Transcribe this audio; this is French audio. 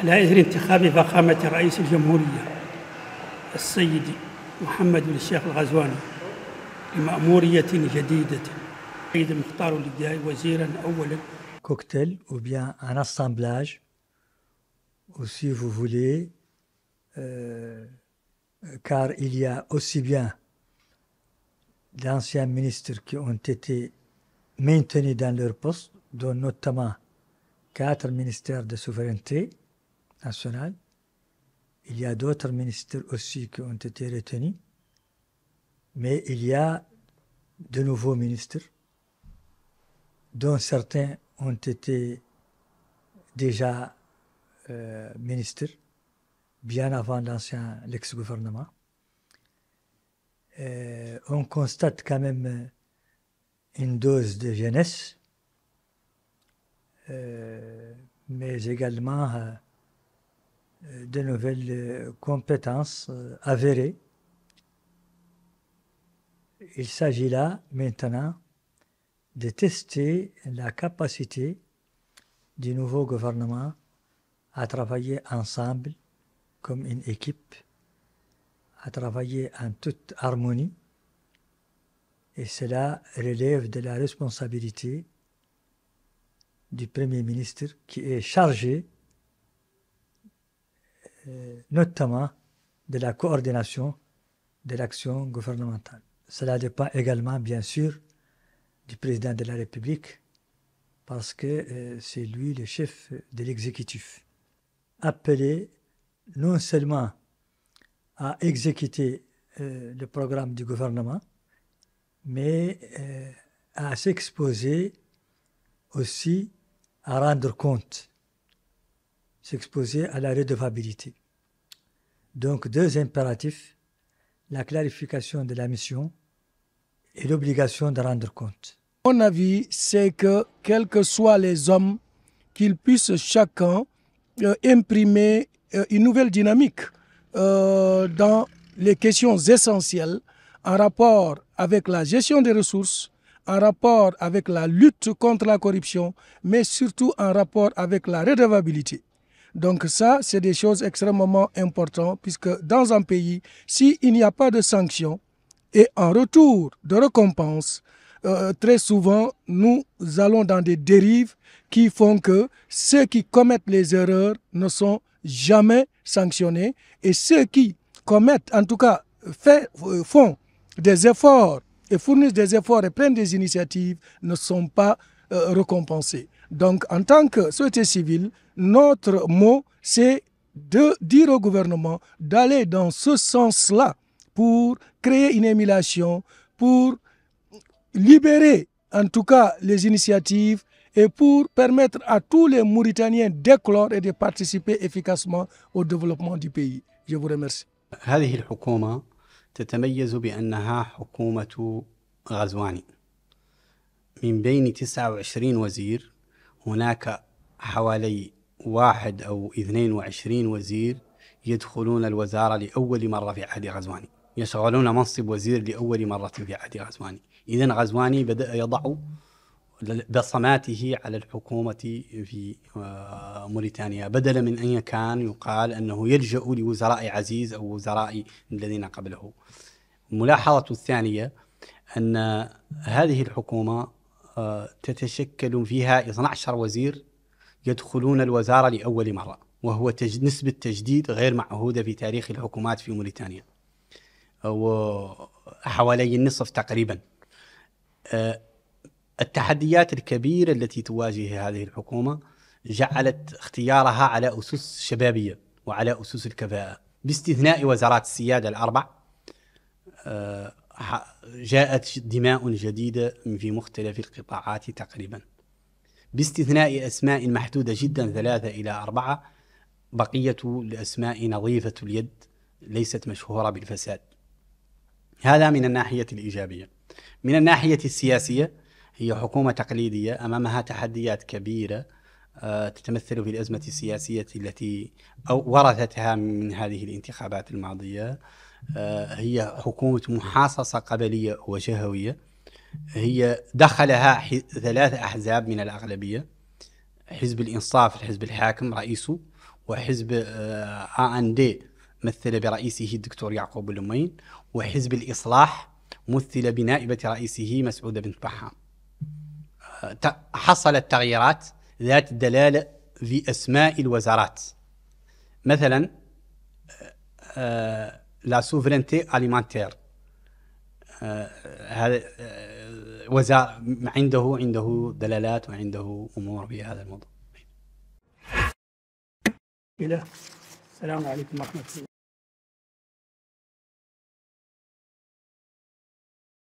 على اثر انتخاب فخامه رئيس الجمهوريه السيد محمد بن الشيخ الغزواني لماموريه جديده سيد المختار للداي وزيرا اولا كوكتيل او بيان ان اسامبلاج او سي فو فولي كار إليا اوسي بيان d'anciens ministres كي أون تيتي مينتوني دان leur poste, dont notamment quatre ministères de souveraineté, nationale. Il y a d'autres ministres aussi qui ont été retenus. Mais il y a de nouveaux ministres, dont certains ont été déjà euh, ministres, bien avant l'ancien, l'ex-gouvernement. Euh, on constate quand même une dose de jeunesse, euh, mais également euh, de nouvelles euh, compétences euh, avérées. Il s'agit là maintenant de tester la capacité du nouveau gouvernement à travailler ensemble comme une équipe, à travailler en toute harmonie. Et cela relève de la responsabilité du Premier ministre qui est chargé euh, notamment de la coordination de l'action gouvernementale. Cela dépend également, bien sûr, du président de la République, parce que euh, c'est lui le chef de l'exécutif, appelé non seulement à exécuter euh, le programme du gouvernement, mais à s'exposer aussi à rendre compte, s'exposer à la redevabilité. Donc deux impératifs, la clarification de la mission et l'obligation de rendre compte. Mon avis, c'est que quels que soient les hommes, qu'ils puissent chacun euh, imprimer euh, une nouvelle dynamique euh, dans les questions essentielles en rapport avec la gestion des ressources, en rapport avec la lutte contre la corruption, mais surtout en rapport avec la redevabilité. Donc ça, c'est des choses extrêmement importantes puisque dans un pays, s'il n'y a pas de sanctions et en retour de récompense, euh, très souvent, nous allons dans des dérives qui font que ceux qui commettent les erreurs ne sont jamais sanctionnés et ceux qui commettent, en tout cas, euh, font des efforts et fournissent des efforts et prennent des initiatives ne sont pas euh, récompensés. Donc, en tant que société civile, notre mot, c'est de dire au gouvernement d'aller dans ce sens-là pour créer une émulation, pour libérer en tout cas les initiatives et pour permettre à tous les Mauritaniens d'éclore et de participer efficacement au développement du pays. Je vous remercie. هناك حوالي واحد أو 22 وزير يدخلون الوزارة لأول مرة في عهد غزواني يشغلون منصب وزير لأول مرة في عهد غزواني إذا غزواني بدأ يضع بصماته على الحكومة في آه، موريتانيا بدلا من أن كان يقال أنه يلجأ لوزراء عزيز أو وزراء الذين قبله الملاحظة الثانية أن هذه الحكومة تتشكل فيها 12 وزير يدخلون الوزارة لأول مرة وهو تج... نسبة تجديد غير معهودة في تاريخ الحكومات في موريتانيا وحوالي النصف تقريبا آه، التحديات الكبيرة التي تواجه هذه الحكومة جعلت اختيارها على أسس شبابية وعلى أسس الكفاءة باستثناء وزارات السيادة الأربع آه، جاءت دماء جديدة في مختلف القطاعات تقريبا باستثناء أسماء محدودة جدا ثلاثة إلى أربعة بقية الأسماء نظيفة اليد ليست مشهورة بالفساد هذا من الناحية الإيجابية من الناحية السياسية هي حكومة تقليدية أمامها تحديات كبيرة آه، تتمثل في الأزمة السياسية التي ورثتها من هذه الانتخابات الماضية آه، هي حكومة محاصصة قبلية وشهوية هي دخلها ثلاثة أحزاب من الأغلبية حزب الإنصاف الحزب الحاكم رئيسه وحزب آه، آ ان دي مثل برئيسه الدكتور يعقوب اللمين وحزب الإصلاح مثل بنائبة رئيسه مسعودة بنت بحام آه، حصلت تغييرات ذات الدلالة في أسماء الوزارات مثلا لا سوفرينتي اليمنتير آه، هذا آه، وزارة عنده عنده دلالات وعنده امور في هذا الموضوع. السلام عليكم ورحمه الله.